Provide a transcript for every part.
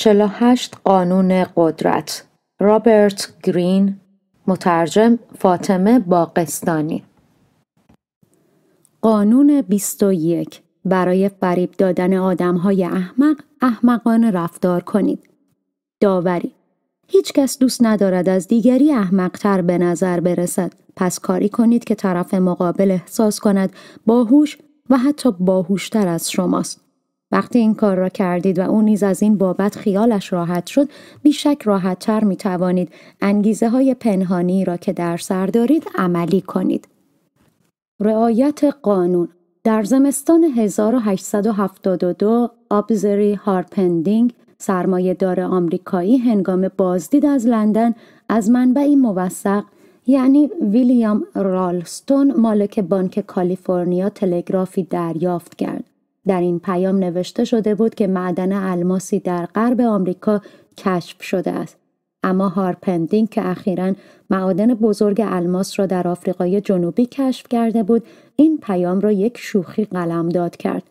48 قانون قدرت رابرت گرین مترجم فاطمه باقستانی قانون 21 برای فریب دادن آدم های احمق احمقان رفتار کنید داوری هیچ کس دوست ندارد از دیگری احمقتر به نظر برسد پس کاری کنید که طرف مقابل احساس کند باهوش و حتی باهوشتر از شماست وقتی این کار را کردید و او نیز از این بابت خیالش راحت شد بیشک راحتتر می توانید انگیزه های پنهانی را که در سر دارید عملی کنید. رعایت قانون در زمستان 1872 آبزری هارپندینگ سرمایه دار آمریکایی هنگام بازدید از لندن از منبعی موثق یعنی ویلیام رالستون مالک بانک کالیفرنیا تلگرافی دریافت کرد در این پیام نوشته شده بود که معدن الماسی در غرب آمریکا کشف شده است اما هارپندین که اخیرا معادن بزرگ الماس را در آفریقای جنوبی کشف کرده بود این پیام را یک شوخی داد کرد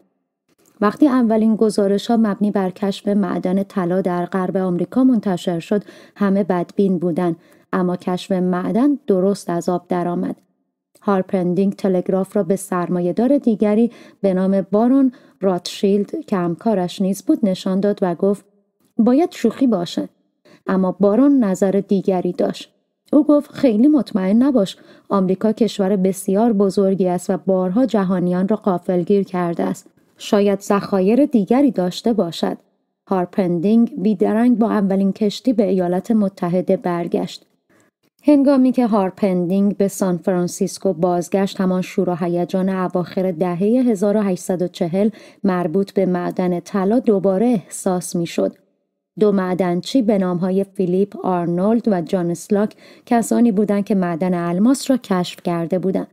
وقتی اولین گزارش ها مبنی بر کشف معدن طلا در غرب آمریکا منتشر شد همه بدبین بودند اما کشف معدن درست از آب درآمد هارپندینگ تلگراف را به سرمایه دار دیگری به نام بارون راتشیلد که همکارش نیز بود نشان داد و گفت باید شوخی باشه اما بارون نظر دیگری داشت او گفت خیلی مطمئن نباش آمریکا کشور بسیار بزرگی است و بارها جهانیان را قافلگیر کرده است شاید ذخایر دیگری داشته باشد هارپندینگ بیدرنگ با اولین کشتی به ایالات متحده برگشت هنگامی که هارپندینگ به سان فرانسیسکو بازگشت همان شور و هیجان اواخر دهه 1840 مربوط به معدن طلا دوباره احساس میشد. دو معدنچی به نامهای فیلیپ آرنولد و جان سلاک کسانی بودند که معدن الماس را کشف کرده بودند.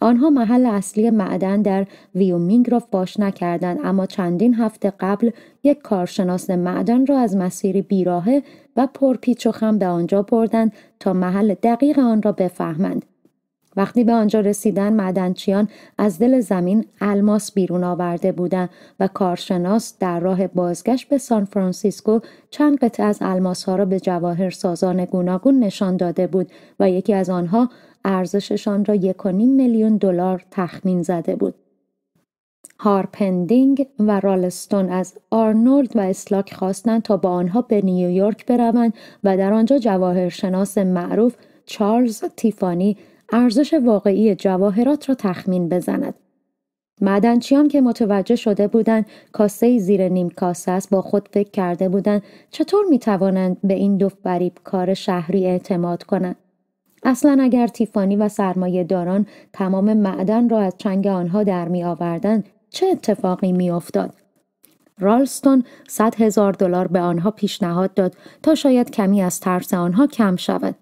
آنها محل اصلی معدن در ویومینگ را فاش نکردند اما چندین هفته قبل یک کارشناس معدن را از مسیر بیراهه و پرپیچ و خم به آنجا بردند تا محل دقیق آن را بفهمند وقتی به آنجا رسیدن معدنچیان از دل زمین الماس بیرون آورده بودند و کارشناس در راه بازگشت به سان فرانسیسکو چند قطعه از الماس ها را به جواهر سازان گوناگون نشان داده بود و یکی از آنها ارزششان را یک میلیون دلار تخمین زده بود. هارپندینگ و رالستون از آرنولد و اسلاک خواستند تا با آنها به نیویورک بروند و در آنجا جواهرشناس معروف چارلز تیفانی ارزش واقعی جواهرات را تخمین بزند. معدنچیان که متوجه شده بودند کاسه زیر نیم کاسه است با خود فکر کرده بودند چطور می توانند به این دو کار شهری اعتماد کنند اصلا اگر تیفانی و سرمایه داران تمام معدن را از چنگ آنها در می آوردن چه اتفاقی می افتاد؟ رالستون صد هزار دلار به آنها پیشنهاد داد تا شاید کمی از ترس آنها کم شود.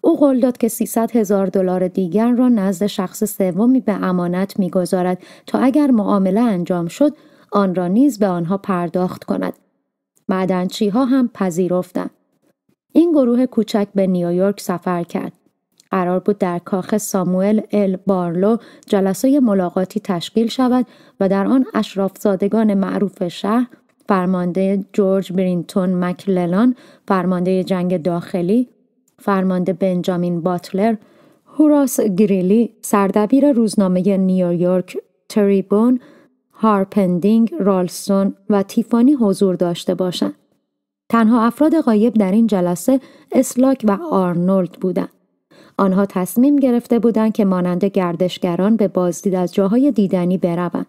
او قول داد که 300 هزار دلار دیگر را نزد شخص سومی به امانت میگذارد تا اگر معامله انجام شد آن را نیز به آنها پرداخت کند. معدنچی ها هم پذیرفتند. این گروه کوچک به نیویورک سفر کرد. قرار بود در کاخ ساموئل ال بارلو جلسه ملاقاتی تشکیل شود و در آن اشرافزادگان معروف شهر فرمانده جورج برینتون مکللان فرمانده جنگ داخلی فرمانده بنجامین باتلر هوراس گریلی سردبیر روزنامه نیویورک تریبون هارپندینگ رالسون و تیفانی حضور داشته باشند تنها افراد غایب در این جلسه اسلاک و آرنولد بودند آنها تصمیم گرفته بودند که مانند گردشگران به بازدید از جاهای دیدنی بروند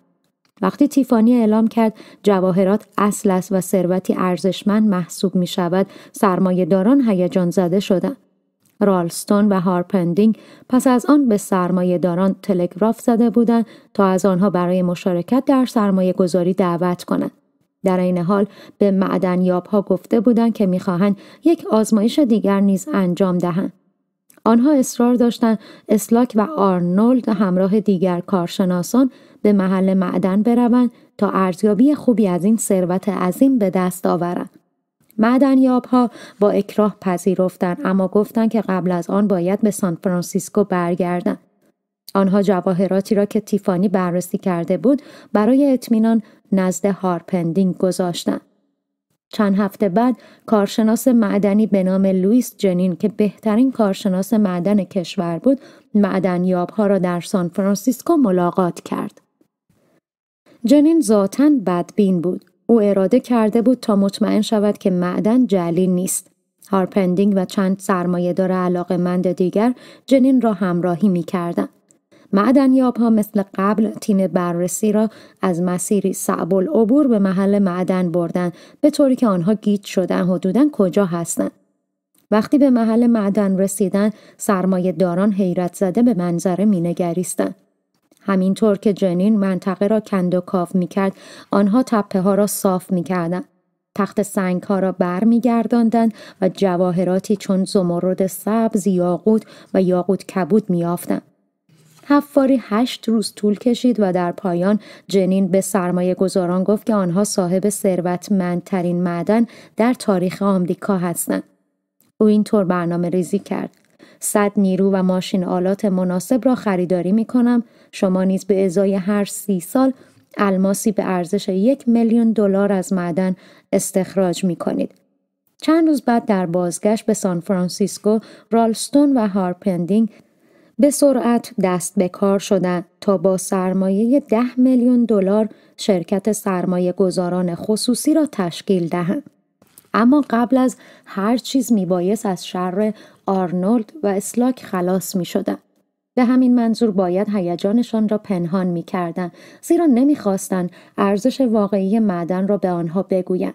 وقتی تیفانی اعلام کرد جواهرات اصل است و ثروتی ارزشمند محسوب می شود سرمایه داران هیجان زده شدند رالستون و هارپندینگ پس از آن به سرمایه داران تلگراف زده بودند تا از آنها برای مشارکت در سرمایه گذاری دعوت کنند. در این حال به معدنیاب ها گفته بودند که میخواهند یک آزمایش دیگر نیز انجام دهند. آنها اصرار داشتند اسلاک و آرنولد همراه دیگر کارشناسان به محل معدن بروند تا ارزیابی خوبی از این ثروت عظیم به دست آورند معدنیاب ها با اکراه پذیرفتند اما گفتند که قبل از آن باید به سان فرانسیسکو برگردند آنها جواهراتی را که تیفانی بررسی کرده بود برای اطمینان نزد هارپندینگ گذاشتند چند هفته بعد کارشناس معدنی به نام لوئیس جنین که بهترین کارشناس معدن کشور بود معدنیابها را در سان فرانسیسکو ملاقات کرد جنین ذاتن بدبین بود او اراده کرده بود تا مطمئن شود که معدن جلی نیست هارپندینگ و چند سرمایه سرمایهدار مند دیگر جنین را همراهی می کردن. معدنیاب ها مثل قبل تیم بررسی را از مسیری صعب العبور به محل معدن بردن به طوری که آنها گیت شدن حدودا کجا هستند. وقتی به محل معدن رسیدن سرمایه داران حیرت زده به منظره مینگریستند. همینطور که جنین منطقه را کند و کاف می کرد، آنها تپه ها را صاف می کردن. تخت سنگ ها را بر می و جواهراتی چون زمرد سبز، یاقوت و یاقوت کبود می حفاری هشت روز طول کشید و در پایان جنین به سرمایه گذاران گفت که آنها صاحب ثروتمندترین معدن در تاریخ آمریکا هستند. او اینطور برنامه ریزی کرد. صد نیرو و ماشین آلات مناسب را خریداری می کنم. شما نیز به ازای هر سی سال الماسی به ارزش یک میلیون دلار از معدن استخراج می کنید. چند روز بعد در بازگشت به سان فرانسیسکو، رالستون و هارپندینگ به سرعت دست به کار شدند تا با سرمایه 10 میلیون دلار شرکت سرمایه گذاران خصوصی را تشکیل دهند. اما قبل از هر چیز میبایست از شر آرنولد و اسلاک خلاص میشدند. به همین منظور باید هیجانشان را پنهان میکردند زیرا نمیخواستند ارزش واقعی معدن را به آنها بگویند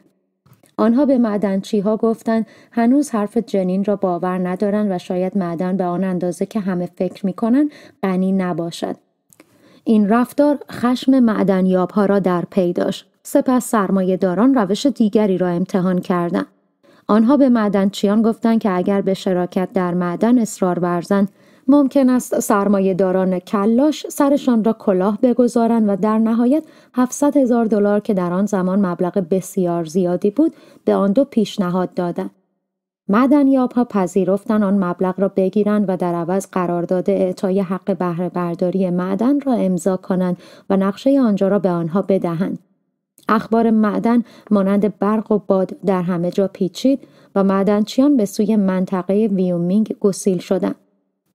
آنها به معدنچی ها گفتند هنوز حرف جنین را باور ندارند و شاید معدن به آن اندازه که همه فکر می کنند غنی نباشد. این رفتار خشم معدنیاب ها را در پی داشت. سپس سرمایه داران روش دیگری را امتحان کردند. آنها به معدنچیان گفتند که اگر به شراکت در معدن اصرار ورزند ممکن است سرمایه داران کلاش سرشان را کلاه بگذارند و در نهایت 700 هزار دلار که در آن زمان مبلغ بسیار زیادی بود به آن دو پیشنهاد دادند. مدنیاب ها پذیرفتن آن مبلغ را بگیرند و در عوض قرارداد اعطای حق بهره برداری معدن را امضا کنند و نقشه آنجا را به آنها بدهند. اخبار معدن مانند برق و باد در همه جا پیچید و معدنچیان به سوی منطقه ویومینگ گسیل شدند.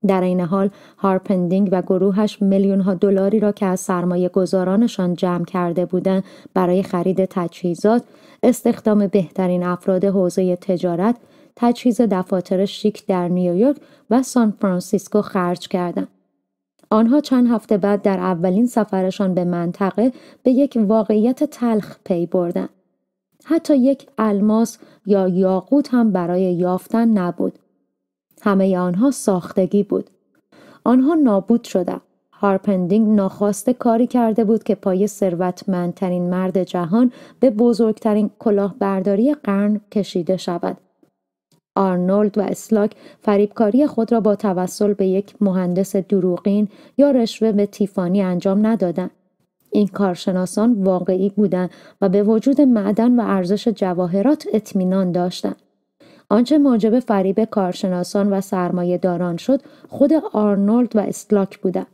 در این حال هارپندینگ و گروهش میلیون ها دلاری را که از سرمایه گذارانشان جمع کرده بودند برای خرید تجهیزات، استخدام بهترین افراد حوزه تجارت، تجهیز دفاتر شیک در نیویورک و سان فرانسیسکو خرج کردند. آنها چند هفته بعد در اولین سفرشان به منطقه به یک واقعیت تلخ پی بردند. حتی یک الماس یا یاقوت هم برای یافتن نبود. همه آنها ساختگی بود. آنها نابود شدند. هارپندینگ ناخواسته کاری کرده بود که پای ثروتمندترین مرد جهان به بزرگترین کلاهبرداری قرن کشیده شود. آرنولد و اسلاک فریبکاری خود را با توسل به یک مهندس دروغین یا رشوه به تیفانی انجام ندادند. این کارشناسان واقعی بودند و به وجود معدن و ارزش جواهرات اطمینان داشتند. آنچه موجب فریب کارشناسان و سرمایه داران شد خود آرنولد و اسلاک بودند.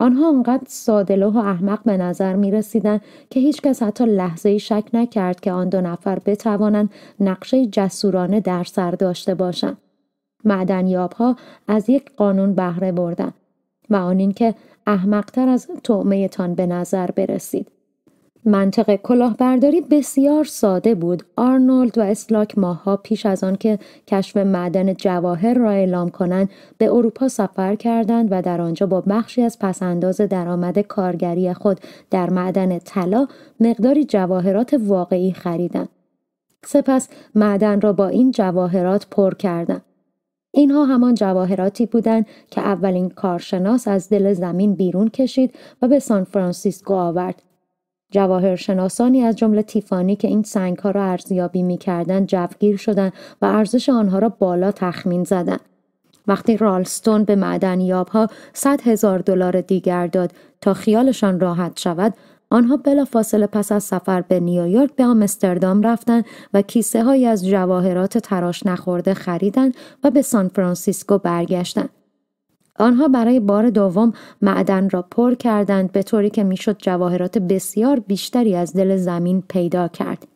آنها آنقدر سادلوه و احمق به نظر می رسیدن که کس حتی لحظه شک نکرد که آن دو نفر بتوانند نقشه جسورانه در سر داشته باشند. معدنیاب ها از یک قانون بهره بردن و آن اینکه احمقتر از تان به نظر برسید. منطق کلاهبرداری بسیار ساده بود. آرنولد و اسلاک ماها پیش از آن که کشف معدن جواهر را اعلام کنند به اروپا سفر کردند و در آنجا با بخشی از پسانداز درآمد کارگری خود در معدن طلا مقداری جواهرات واقعی خریدند. سپس معدن را با این جواهرات پر کردند. اینها همان جواهراتی بودند که اولین کارشناس از دل زمین بیرون کشید و به سان فرانسیسکو آورد جواهرشناسانی از جمله تیفانی که این سنگ ها را ارزیابی می کردن جوگیر شدند و ارزش آنها را بالا تخمین زدند. وقتی رالستون به یاب ها 100 هزار دلار دیگر داد تا خیالشان راحت شود، آنها بلافاصله پس از سفر به نیویورک به آمستردام رفتند و کیسه از جواهرات تراش نخورده خریدند و به سان فرانسیسکو برگشتند. آنها برای بار دوم معدن را پر کردند به طوری که میشد جواهرات بسیار بیشتری از دل زمین پیدا کرد.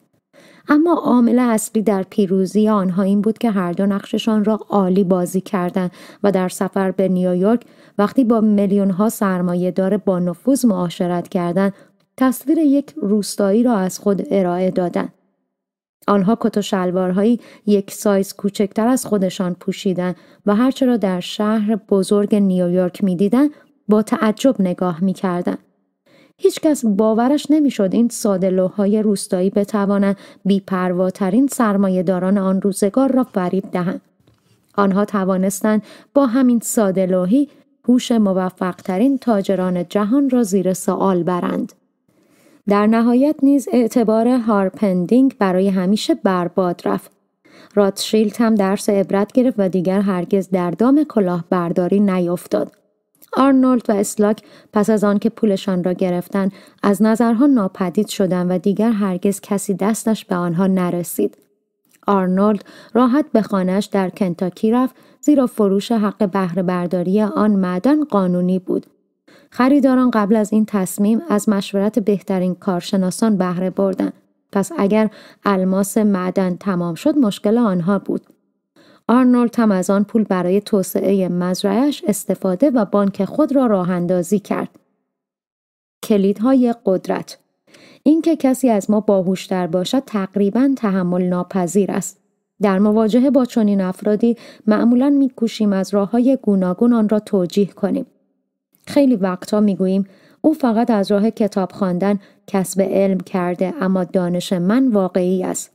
اما عامل اصلی در پیروزی آنها این بود که هر دو نقششان را عالی بازی کردند و در سفر به نیویورک وقتی با میلیون ها سرمایه داره با نفوذ معاشرت کردند تصویر یک روستایی را از خود ارائه دادند آنها کت و شلوارهایی یک سایز کوچکتر از خودشان پوشیدن و هرچه را در شهر بزرگ نیویورک میدیدند با تعجب نگاه میکردند هیچکس باورش نمیشد این ساده روستایی بتوانند بیپرواترین داران آن روزگار را فریب دهند آنها توانستند با همین ساده هوش موفقترین تاجران جهان را زیر سوال برند در نهایت نیز اعتبار هارپندینگ برای همیشه برباد رفت. راتشیلد هم درس عبرت گرفت و دیگر هرگز در دام کلاهبرداری نیفتاد. آرنولد و اسلاک پس از آنکه پولشان را گرفتن از نظرها ناپدید شدند و دیگر هرگز کسی دستش به آنها نرسید. آرنولد راحت به خانهش در کنتاکی رفت زیرا فروش حق بهره برداری آن معدن قانونی بود خریداران قبل از این تصمیم از مشورت بهترین کارشناسان بهره بردند پس اگر الماس معدن تمام شد مشکل آنها بود آرنولد هم از آن پول برای توسعه مزرعش استفاده و بانک خود را راه کرد کلیدهای قدرت اینکه کسی از ما باهوشتر باشد تقریبا تحمل ناپذیر است در مواجهه با چنین افرادی معمولا میکوشیم از راه های گوناگون آن را توجیه کنیم خیلی وقتا میگوییم او فقط از راه کتاب خواندن کسب علم کرده اما دانش من واقعی است.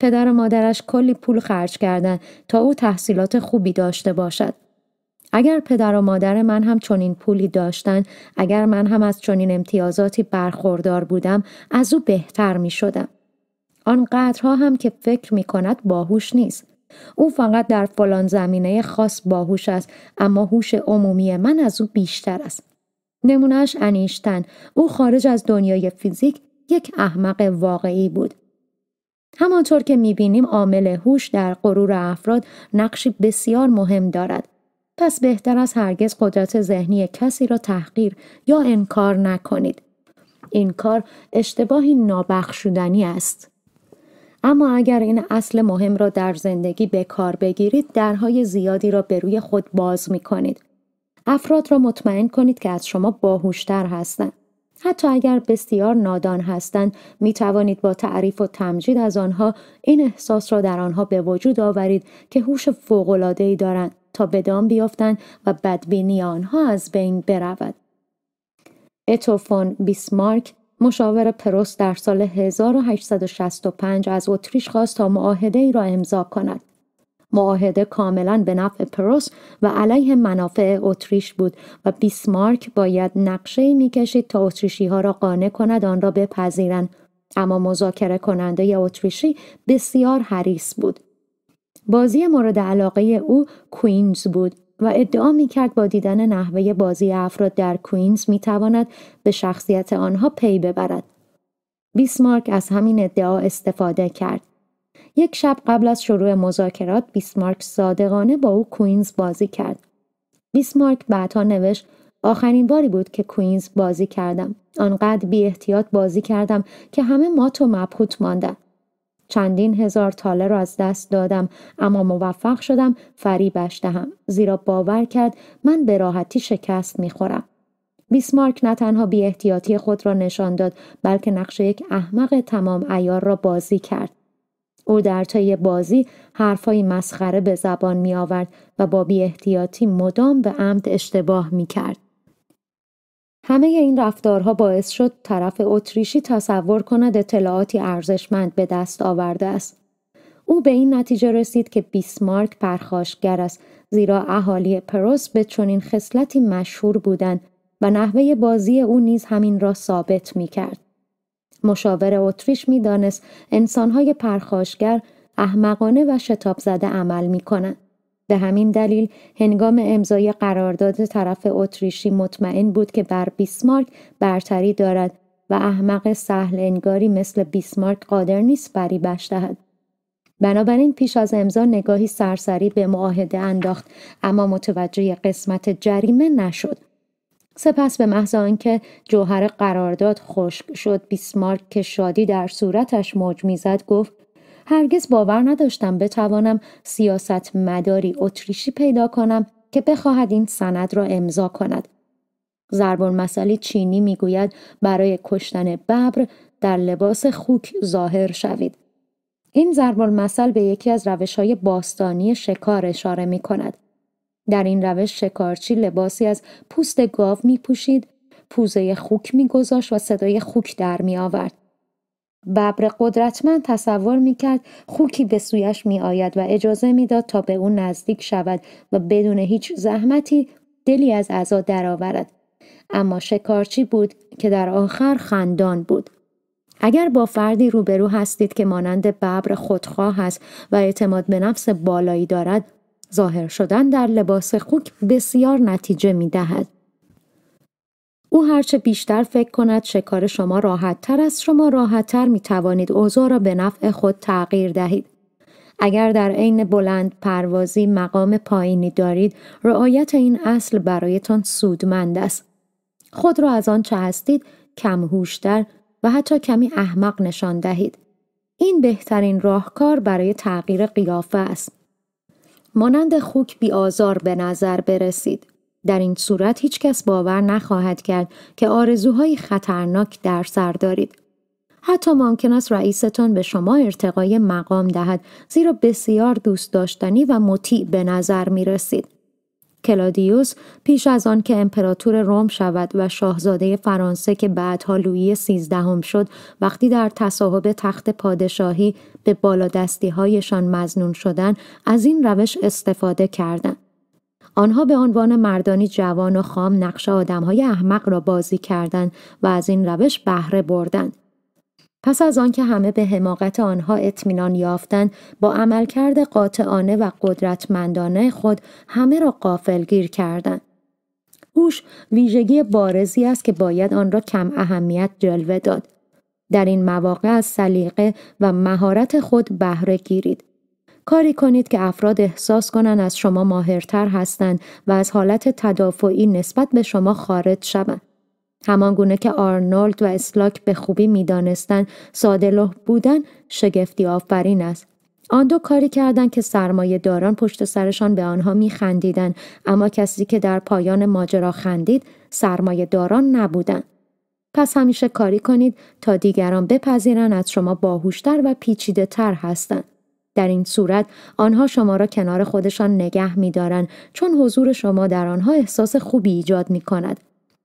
پدر و مادرش کلی پول خرج کردند تا او تحصیلات خوبی داشته باشد. اگر پدر و مادر من هم چنین پولی داشتن، اگر من هم از چنین امتیازاتی برخوردار بودم، از او بهتر می شدم. آنقدرها هم که فکر می کند باهوش نیست. او فقط در فلان زمینه خاص باهوش است اما هوش عمومی من از او بیشتر است نمونهش انیشتن او خارج از دنیای فیزیک یک احمق واقعی بود همانطور که میبینیم عامل هوش در غرور افراد نقشی بسیار مهم دارد پس بهتر از هرگز قدرت ذهنی کسی را تحقیر یا انکار نکنید این کار اشتباهی نابخشودنی است اما اگر این اصل مهم را در زندگی به کار بگیرید درهای زیادی را به روی خود باز می کنید. افراد را مطمئن کنید که از شما باهوشتر هستند. حتی اگر بسیار نادان هستند می توانید با تعریف و تمجید از آنها این احساس را در آنها به وجود آورید که هوش ای دارند تا به دام بیافتند و بدبینی آنها از بین برود. اتوفون بیسمارک مشاور پروس در سال 1865 از اتریش خواست تا معاهده ای را امضا کند. معاهده کاملا به نفع پروس و علیه منافع اتریش بود و بیسمارک باید نقشه میکشید تا اتریشی ها را قانع کند آن را بپذیرند اما مذاکره کننده اتریشی بسیار حریص بود بازی مورد علاقه او کوینز بود و ادعا می کرد با دیدن نحوه بازی افراد در کوینز میتواند به شخصیت آنها پی ببرد. بیسمارک از همین ادعا استفاده کرد. یک شب قبل از شروع مذاکرات بیسمارک صادقانه با او کوینز بازی کرد. بیسمارک بعدها نوشت آخرین باری بود که کوینز بازی کردم. آنقدر بی احتیاط بازی کردم که همه ما تو مبهوت ماندن. چندین هزار تاله را از دست دادم اما موفق شدم فریبش دهم زیرا باور کرد من به راحتی شکست میخورم بیسمارک نه تنها بی احتیاطی خود را نشان داد بلکه نقش یک احمق تمام ایار را بازی کرد او در طی بازی حرفهای مسخره به زبان می آورد و با بی احتیاطی مدام به عمد اشتباه می کرد. همه این رفتارها باعث شد طرف اتریشی تصور کند اطلاعاتی ارزشمند به دست آورده است. او به این نتیجه رسید که بیسمارک پرخاشگر است زیرا اهالی پروس به چنین خصلتی مشهور بودند و نحوه بازی او نیز همین را ثابت می کرد. مشاور اتریش می دانست انسانهای پرخاشگر احمقانه و شتاب زده عمل می کنند. به همین دلیل هنگام امضای قرارداد طرف اتریشی مطمئن بود که بر بیسمارک برتری دارد و احمق سهل انگاری مثل بیسمارک قادر نیست بری دهد. بنابراین پیش از امضا نگاهی سرسری به معاهده انداخت اما متوجه قسمت جریمه نشد. سپس به محض آنکه جوهر قرارداد خشک شد بیسمارک که شادی در صورتش موج میزد گفت هرگز باور نداشتم بتوانم سیاست مداری اتریشی پیدا کنم که بخواهد این سند را امضا کند. زربون مسئله چینی میگوید برای کشتن ببر در لباس خوک ظاهر شوید. این زربان مسئل به یکی از روش های باستانی شکار اشاره می کند. در این روش شکارچی لباسی از پوست گاو می پوشید، پوزه خوک می گذاشت و صدای خوک در می آورد. ببر قدرتمند تصور میکرد خوکی به سویش میآید و اجازه میداد تا به او نزدیک شود و بدون هیچ زحمتی دلی از عزا درآورد اما شکارچی بود که در آخر خندان بود اگر با فردی روبرو هستید که مانند ببر خودخواه است و اعتماد به نفس بالایی دارد ظاهر شدن در لباس خوک بسیار نتیجه می دهد. او هرچه بیشتر فکر کند شکار شما تر است شما تر می توانید اوضاع را به نفع خود تغییر دهید. اگر در عین بلند پروازی مقام پایینی دارید رعایت این اصل برایتان سودمند است. خود را از آن چه هستید کم هوشتر و حتی کمی احمق نشان دهید. این بهترین راهکار برای تغییر قیافه است. مانند خوک آزار به نظر برسید. در این صورت هیچکس باور نخواهد کرد که آرزوهای خطرناک در سر دارید. حتی ممکن است رئیستان به شما ارتقای مقام دهد زیرا بسیار دوست داشتنی و مطیع به نظر می رسید. کلادیوس پیش از آن که امپراتور روم شود و شاهزاده فرانسه که بعدها لویی سیزدهم شد وقتی در تصاحب تخت پادشاهی به بالادستی هایشان مزنون شدن از این روش استفاده کردند. آنها به عنوان مردانی جوان و خام نقش آدمهای احمق را بازی کردند و از این روش بهره بردند. پس از آنکه همه به حماقت آنها اطمینان یافتند با عملکرد قاطعانه و قدرتمندانه خود همه را قافلگیر کردند هوش ویژگی بارزی است که باید آن را کم اهمیت جلوه داد در این مواقع از سلیقه و مهارت خود بهره گیرید کاری کنید که افراد احساس کنند از شما ماهرتر هستند و از حالت تدافعی نسبت به شما خارج شوند. همان گونه که آرنولد و اسلاک به خوبی میدانستند ساده بودن شگفتی آفرین است. آن دو کاری کردند که سرمایه داران پشت سرشان به آنها میخندیدند اما کسی که در پایان ماجرا خندید سرمایه داران نبودند. پس همیشه کاری کنید تا دیگران بپذیرند از شما باهوشتر و پیچیده تر هستند. در این صورت آنها شما را کنار خودشان نگه می چون حضور شما در آنها احساس خوبی ایجاد می کند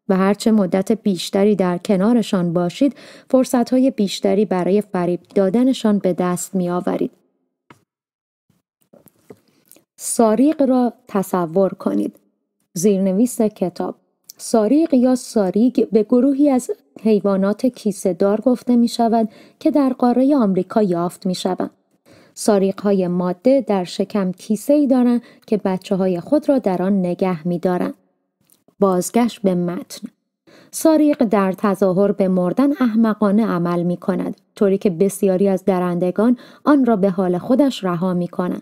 و هرچه مدت بیشتری در کنارشان باشید فرصتهای بیشتری برای فریب دادنشان به دست می آورید. ساریق را تصور کنید. زیرنویس کتاب ساریق یا ساریگ به گروهی از حیوانات کیسهدار گفته می شود که در قاره آمریکا یافت می شوند. ساریق های ماده در شکم کیسه ای دارند که بچه های خود را در آن نگه می دارن. بازگشت به متن ساریق در تظاهر به مردن احمقانه عمل می کند طوری که بسیاری از درندگان آن را به حال خودش رها می کنند.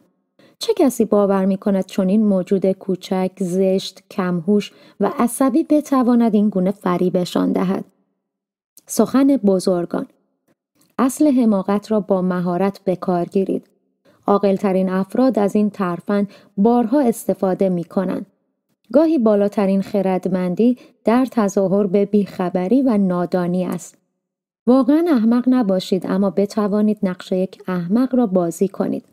چه کسی باور می کند این موجود کوچک، زشت، کمهوش و عصبی بتواند این گونه فریبشان دهد؟ سخن بزرگان اصل حماقت را با مهارت به کار گیرید. عاقلترین افراد از این ترفند بارها استفاده می کنند. گاهی بالاترین خردمندی در تظاهر به بیخبری و نادانی است. واقعا احمق نباشید اما بتوانید نقش یک احمق را بازی کنید.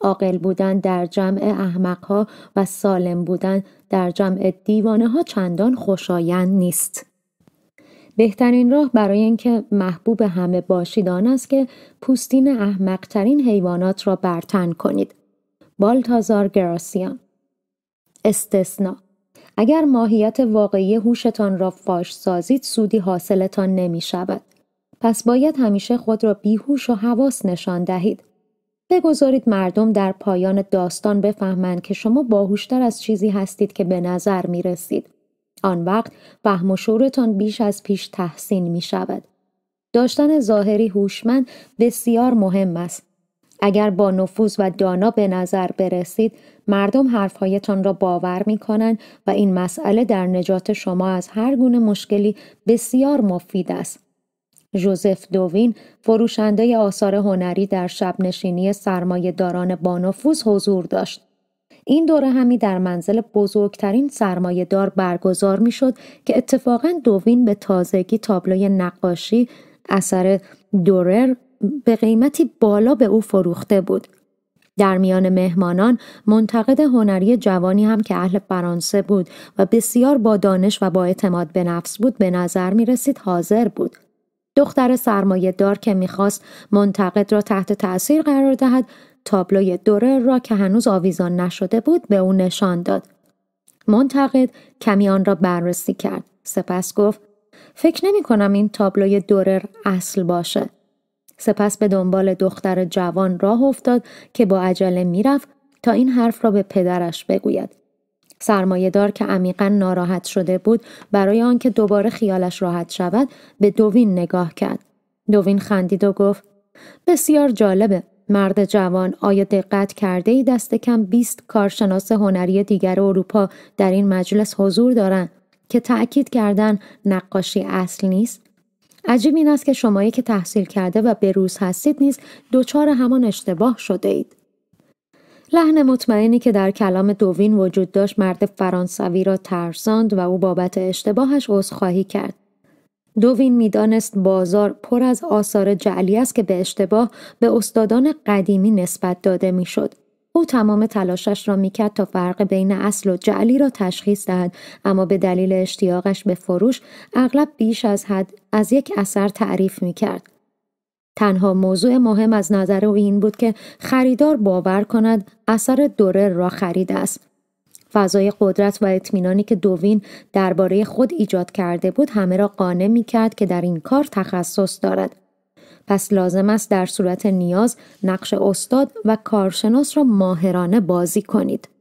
عاقل بودن در جمع احمق ها و سالم بودن در جمع دیوانه ها چندان خوشایند نیست. بهترین راه برای اینکه محبوب همه باشید آن است که پوستین احمقترین حیوانات را برتن کنید. بالتازار گراسیان استثنا اگر ماهیت واقعی هوشتان را فاش سازید سودی حاصلتان نمی شود. پس باید همیشه خود را بیهوش و حواس نشان دهید. بگذارید مردم در پایان داستان بفهمند که شما باهوشتر از چیزی هستید که به نظر می رسید. آن وقت فهم و شورتان بیش از پیش تحسین می شود. داشتن ظاهری هوشمند بسیار مهم است. اگر با نفوذ و دانا به نظر برسید مردم حرفهایتان را باور می کنند و این مسئله در نجات شما از هر گونه مشکلی بسیار مفید است. جوزف دووین فروشنده آثار هنری در شبنشینی سرمایه داران نفوذ حضور داشت. این دوره همی در منزل بزرگترین سرمایه دار برگزار می شد که اتفاقا دوین به تازگی تابلوی نقاشی اثر دورر به قیمتی بالا به او فروخته بود. در میان مهمانان منتقد هنری جوانی هم که اهل فرانسه بود و بسیار با دانش و با اعتماد به نفس بود به نظر می رسید حاضر بود. دختر سرمایه دار که میخواست منتقد را تحت تأثیر قرار دهد تابلوی دوره را که هنوز آویزان نشده بود به او نشان داد. منتقد کمی آن را بررسی کرد. سپس گفت فکر نمی کنم این تابلوی دورر اصل باشه. سپس به دنبال دختر جوان راه افتاد که با عجله میرفت تا این حرف را به پدرش بگوید. دار که عمیقا ناراحت شده بود برای آنکه دوباره خیالش راحت شود به دوین نگاه کرد. دوین خندید و گفت بسیار جالبه مرد جوان آیا دقت کرده ای دست کم 20 کارشناس هنری دیگر اروپا در این مجلس حضور دارند که تأکید کردن نقاشی اصل نیست؟ عجیب این است که شمایی که تحصیل کرده و بروز هستید نیست دوچار همان اشتباه شده اید. لحن مطمئنی که در کلام دوین وجود داشت مرد فرانسوی را ترساند و او بابت اشتباهش عذرخواهی کرد. دوین میدانست بازار پر از آثار جعلی است که به اشتباه به استادان قدیمی نسبت داده میشد او تمام تلاشش را میکرد تا فرق بین اصل و جعلی را تشخیص دهد اما به دلیل اشتیاقش به فروش اغلب بیش از حد از یک اثر تعریف میکرد تنها موضوع مهم از نظر او این بود که خریدار باور کند اثر دورر را خریده است فضای قدرت و اطمینانی که دوین درباره خود ایجاد کرده بود همه را قانع می کرد که در این کار تخصص دارد. پس لازم است در صورت نیاز نقش استاد و کارشناس را ماهرانه بازی کنید.